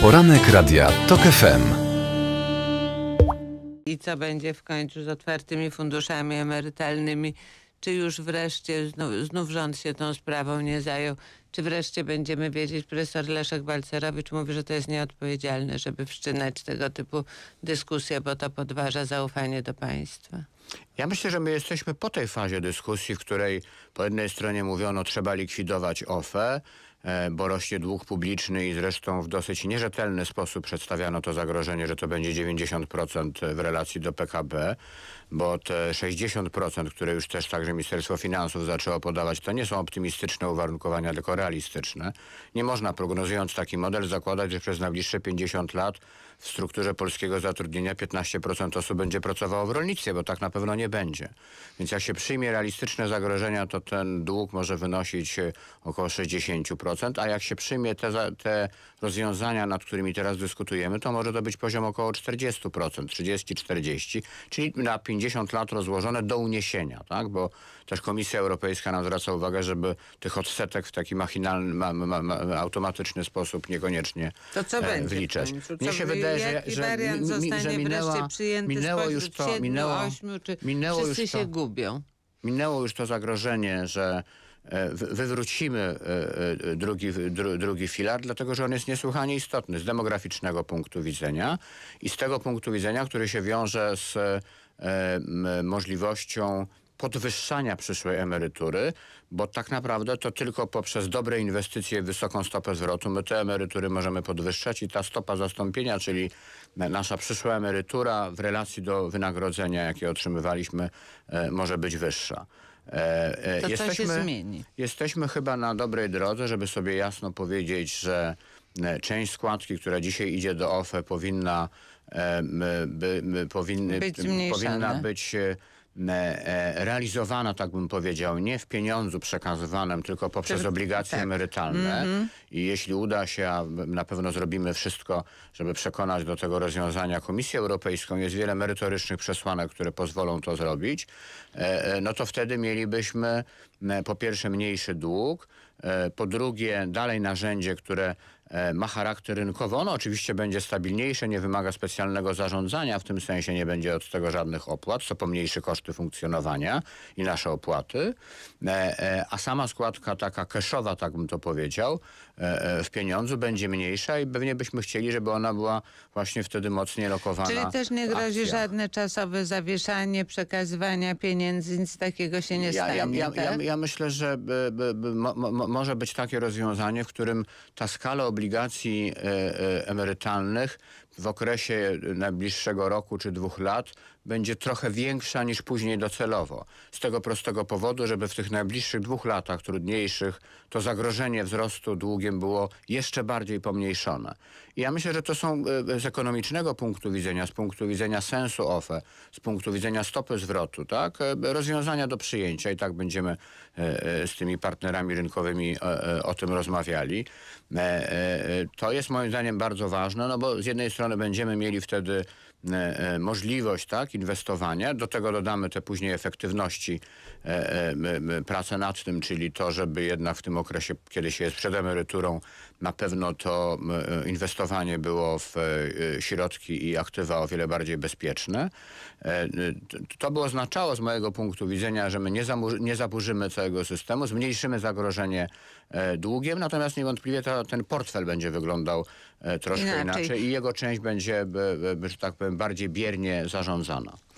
Poranek Radia TOK FM. I co będzie w końcu z otwartymi funduszami emerytalnymi? Czy już wreszcie znów, znów rząd się tą sprawą nie zajął? Czy wreszcie będziemy wiedzieć? Profesor Leszek Balcerowicz mówi, że to jest nieodpowiedzialne, żeby wszczynać tego typu dyskusje, bo to podważa zaufanie do państwa. Ja myślę, że my jesteśmy po tej fazie dyskusji, w której po jednej stronie mówiono, trzeba likwidować OFE, e, bo rośnie dług publiczny i zresztą w dosyć nierzetelny sposób przedstawiano to zagrożenie, że to będzie 90% w relacji do PKB, bo te 60%, które już też także Ministerstwo Finansów zaczęło podawać, to nie są optymistyczne uwarunkowania, tylko realistyczne. Nie można prognozując taki model zakładać, że przez najbliższe 50 lat w strukturze polskiego zatrudnienia 15% osób będzie pracowało w rolnictwie, bo tak na pewno pewno nie będzie. Więc jak się przyjmie realistyczne zagrożenia, to ten dług może wynosić e, około 60%, a jak się przyjmie te, te rozwiązania, nad którymi teraz dyskutujemy, to może to być poziom około 40%, 30-40, czyli na 50 lat rozłożone do uniesienia, tak? bo też Komisja Europejska nam zwraca uwagę, żeby tych odsetek w taki machinalny, ma, ma, ma, automatyczny sposób niekoniecznie to co e, będzie wliczać. Będzie? Mnie się wydaje, że, że, mi, mi, że minęła, minęło już to, minęło, 8, Minęło Wszyscy się gubią. Minęło już to zagrożenie, że e, wywrócimy e, e, drugi, drugi filar, dlatego że on jest niesłychanie istotny z demograficznego punktu widzenia i z tego punktu widzenia, który się wiąże z możliwością podwyższania przyszłej emerytury, bo tak naprawdę to tylko poprzez dobre inwestycje, wysoką stopę zwrotu my te emerytury możemy podwyższać i ta stopa zastąpienia, czyli nasza przyszła emerytura w relacji do wynagrodzenia, jakie otrzymywaliśmy, e, może być wyższa. E, e, to jesteśmy, się zmieni. Jesteśmy chyba na dobrej drodze, żeby sobie jasno powiedzieć, że część składki, która dzisiaj idzie do OFE powinna, by, by, powinny, być powinna być E, e, realizowana, tak bym powiedział, nie w pieniądzu przekazywanym, tylko poprzez obligacje tak. emerytalne. Mm -hmm. I jeśli uda się, a na pewno zrobimy wszystko, żeby przekonać do tego rozwiązania Komisję Europejską, jest wiele merytorycznych przesłanek, które pozwolą to zrobić, e, no to wtedy mielibyśmy po pierwsze mniejszy dług, po drugie dalej narzędzie, które E, ma charakter rynkowy. Ono oczywiście będzie stabilniejsze, nie wymaga specjalnego zarządzania, w tym sensie nie będzie od tego żadnych opłat, co pomniejszy koszty funkcjonowania i nasze opłaty. E, e, a sama składka taka keszowa, tak bym to powiedział, w pieniądzu będzie mniejsza i pewnie byśmy chcieli, żeby ona była właśnie wtedy mocniej lokowana. Czyli też nie grozi żadne czasowe zawieszanie przekazywania pieniędzy, nic takiego się nie ja, stanie. Ja, ja, tak? ja, myślę, że by, by, by, mo, mo, może być takie rozwiązanie, w którym ta skala obligatoryjna obligacji e, e, emerytalnych w okresie najbliższego roku czy dwóch lat będzie trochę większa niż później docelowo. Z tego prostego powodu, żeby w tych najbliższych dwóch latach trudniejszych to zagrożenie wzrostu długiem było jeszcze bardziej pomniejszone. I ja myślę, że to są e, e, z ekonomicznego punktu widzenia, z punktu widzenia sensu OFE, z punktu widzenia stopy zwrotu, tak, e, rozwiązania do przyjęcia i tak będziemy z tymi partnerami rynkowymi o tym rozmawiali. To jest moim zdaniem bardzo ważne, no bo z jednej strony strony będziemy mieli wtedy E, e, możliwość tak, inwestowania. Do tego dodamy te później efektywności, e, pracy nad tym, czyli to, żeby jednak w tym okresie, kiedy się jest przed emeryturą, na pewno to inwestowanie było w środki i aktywa o wiele bardziej bezpieczne. To by oznaczało z mojego punktu widzenia, że my nie, nie zaburzymy całego systemu, zmniejszymy zagrożenie długiem, natomiast niewątpliwie to, ten portfel będzie wyglądał troszkę inaczej. inaczej i jego część będzie, że tak powiem, bardziej biernie zarządzano.